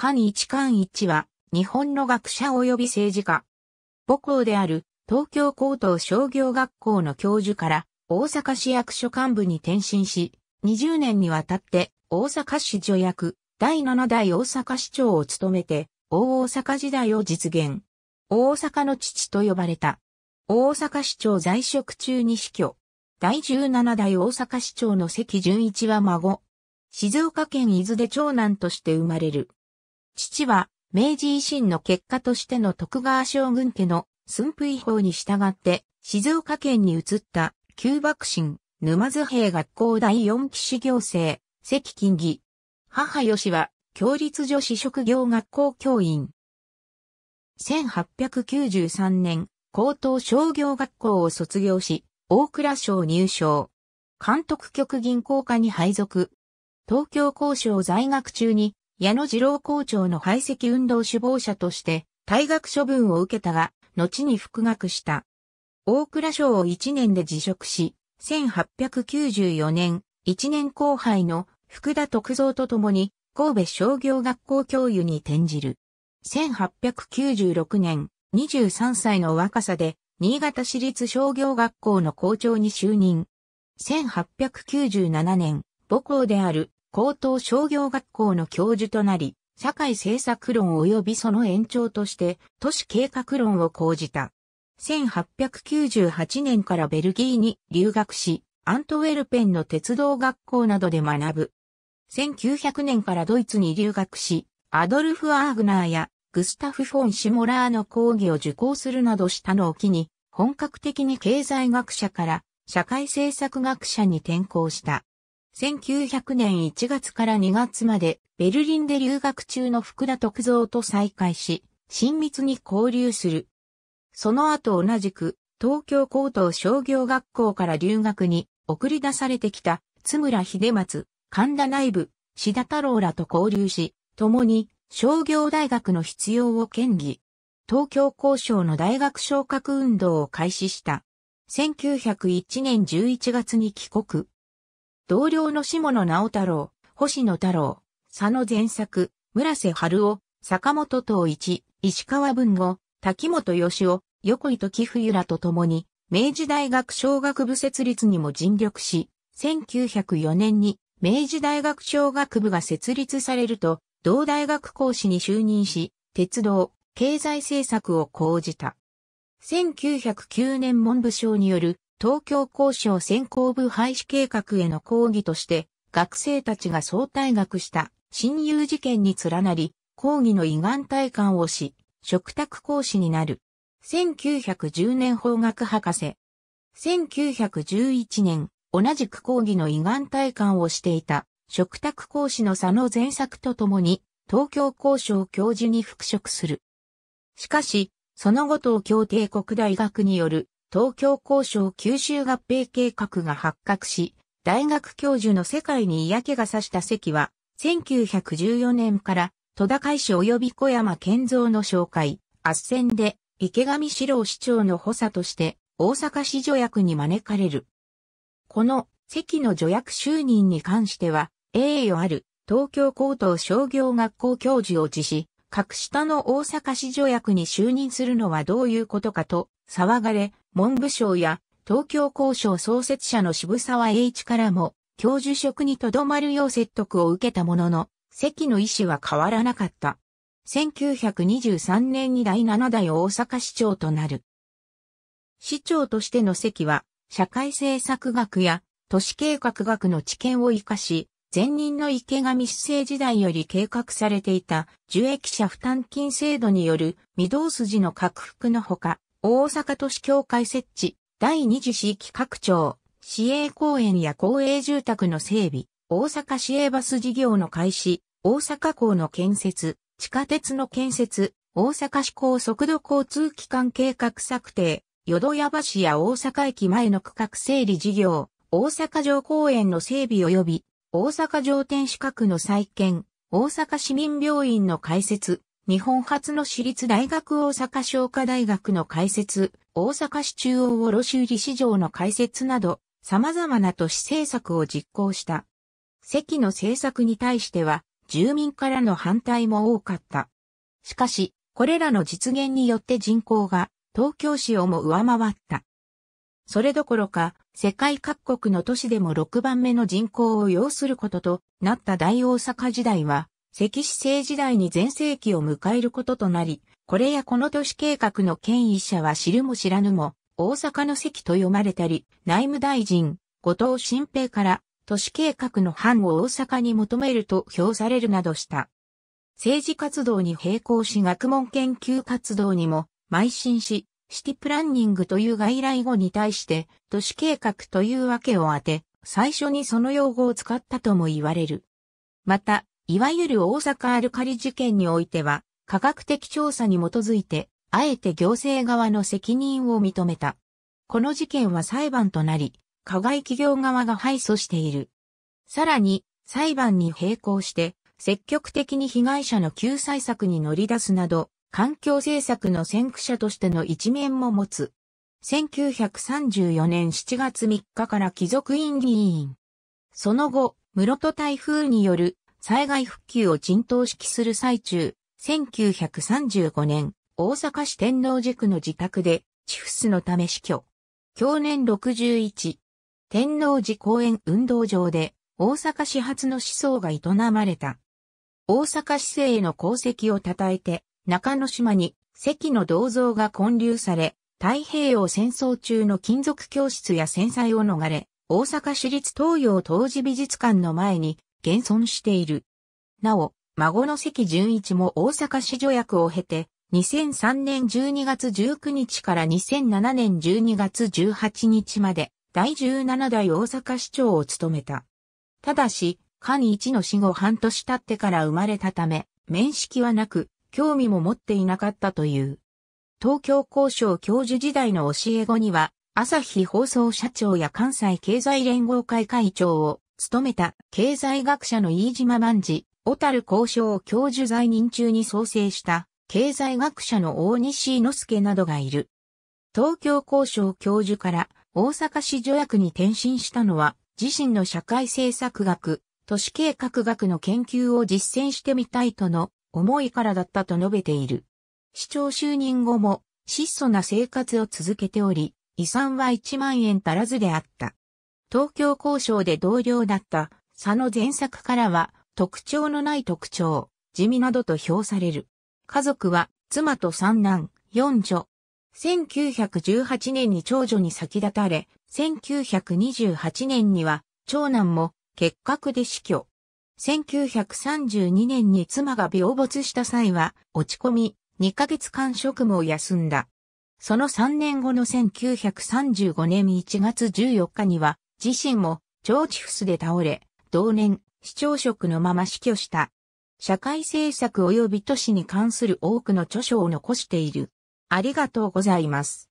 韓一韓一は、日本の学者及び政治家。母校である、東京高等商業学校の教授から、大阪市役所幹部に転身し、20年にわたって、大阪市助役、第7代大阪市長を務めて、大大阪時代を実現。大阪の父と呼ばれた。大阪市長在職中に死去。第17代大阪市長の関純一は孫。静岡県伊豆で長男として生まれる。父は、明治維新の結果としての徳川将軍家の駿府違法に従って、静岡県に移った、旧幕臣、沼津兵学校第四期士行政、関金義。母よしは、共立女子職業学校教員。1893年、高等商業学校を卒業し、大蔵省入省。監督局銀行課に配属。東京交渉在学中に矢野次郎校長の排斥運動首謀者として退学処分を受けたが、後に復学した。大蔵省を1年で辞職し、1894年、1年後輩の福田徳造と共に神戸商業学校教諭に転じる。1896年、23歳の若さで、新潟市立商業学校の校長に就任。1897年、母校である高等商業学校の教授となり、社会政策論及びその延長として都市計画論を講じた。1898年からベルギーに留学し、アントウェルペンの鉄道学校などで学ぶ。1900年からドイツに留学し、アドルフ・アーグナーやグスタフ・フォン・シモラーの講義を受講するなどしたのを機に、本格的に経済学者から社会政策学者に転向した。1900年1月から2月までベルリンで留学中の福田徳造と再会し、親密に交流する。その後同じく東京高等商業学校から留学に送り出されてきた津村秀松、神田内部、志田太郎らと交流し、共に商業大学の必要を建議。東京交渉の大学昇格運動を開始した。1901年11月に帰国。同僚の下野直太郎、星野太郎、佐野前作、村瀬春夫、坂本東一、石川文吾、滝本義夫、横井時冬らと共に、明治大学小学部設立にも尽力し、1904年に明治大学小学部が設立されると、同大学講師に就任し、鉄道、経済政策を講じた。1909年文部省による東京交渉専攻部廃止計画への抗議として、学生たちが総退学した親友事件に連なり、抗議の胃がん体感をし、嘱託講師になる。1910年法学博士。1911年、同じく講義の胃がん体感をしていた、嘱託講師の佐野前作とともに、東京交渉教授に復職する。しかし、その後東京帝国大学による東京交渉九州合併計画が発覚し、大学教授の世界に嫌気がさした関は、1914年から戸田海市及び小山健三の紹介、圧戦で池上志郎市長の補佐として大阪市助役に招かれる。この関の助役就任に関しては、栄誉ある東京高等商業学校教授を辞し、格下の大阪市助役に就任するのはどういうことかと騒がれ、文部省や東京交渉創設者の渋沢栄一からも教授職にとどまるよう説得を受けたものの、席の意思は変わらなかった。1923年に第7代大阪市長となる。市長としての席は、社会政策学や都市計画学の知見を活かし、前任の池上市政時代より計画されていた受益者負担金制度による御堂筋の拡幅のほか、大阪都市協会設置、第二次市域拡張、市営公園や公営住宅の整備、大阪市営バス事業の開始、大阪港の建設、地下鉄の建設、大阪市高速度交通機関計画策定、淀屋橋や大阪駅前の区画整理事業、大阪城公園の整備及び、大阪城天守閣の再建、大阪市民病院の開設、日本初の私立大学大阪商科大学の開設、大阪市中央卸売市場の開設など、様々な都市政策を実行した。席の政策に対しては、住民からの反対も多かった。しかし、これらの実現によって人口が東京市をも上回った。それどころか、世界各国の都市でも6番目の人口を要することとなった大大阪時代は、石市政時代に全盛期を迎えることとなり、これやこの都市計画の権威者は知るも知らぬも、大阪の席と読まれたり、内務大臣、後藤新平から都市計画の範を大阪に求めると評されるなどした。政治活動に並行し学問研究活動にも邁進し、シティプランニングという外来語に対して都市計画というわけを当て、最初にその用語を使ったとも言われる。また、いわゆる大阪アルカリ事件においては、科学的調査に基づいて、あえて行政側の責任を認めた。この事件は裁判となり、加害企業側が敗訴している。さらに、裁判に並行して、積極的に被害者の救済策に乗り出すなど、環境政策の先駆者としての一面も持つ。1934年7月3日から貴族院議員。その後、室戸台風による災害復旧を陣頭指揮する最中、1935年、大阪市天王寺区の自宅で、チフスのため死去。去年61、天王寺公園運動場で、大阪市発の思想が営まれた。大阪市政への功績を称えて、中野島に石の銅像が建立され、太平洋戦争中の金属教室や戦災を逃れ、大阪市立東洋当時美術館の前に現存している。なお、孫の関純一も大阪市助役を経て、2003年12月19日から2007年12月18日まで、第17代大阪市長を務めた。ただし、間一の死後半年経ってから生まれたため、面識はなく、興味も持っていなかったという。東京交渉教授時代の教え子には、朝日放送社長や関西経済連合会会長を勤めた経済学者の飯島万事、小樽交渉教授在任中に創生した経済学者の大西之助などがいる。東京交渉教授から大阪市助役に転身したのは自身の社会政策学、都市計画学の研究を実践してみたいとの思いからだったと述べている。市長就任後も質素な生活を続けており、遺産は1万円足らずであった。東京交渉で同僚だった佐野前作からは特徴のない特徴、地味などと評される。家族は妻と三男、四女。1918年に長女に先立たれ、1928年には長男も結核で死去。1932年に妻が病没した際は落ち込み、2ヶ月間職務を休んだ。その3年後の1935年1月14日には自身も腸チフスで倒れ、同年、市長職のまま死去した。社会政策及び都市に関する多くの著書を残している。ありがとうございます。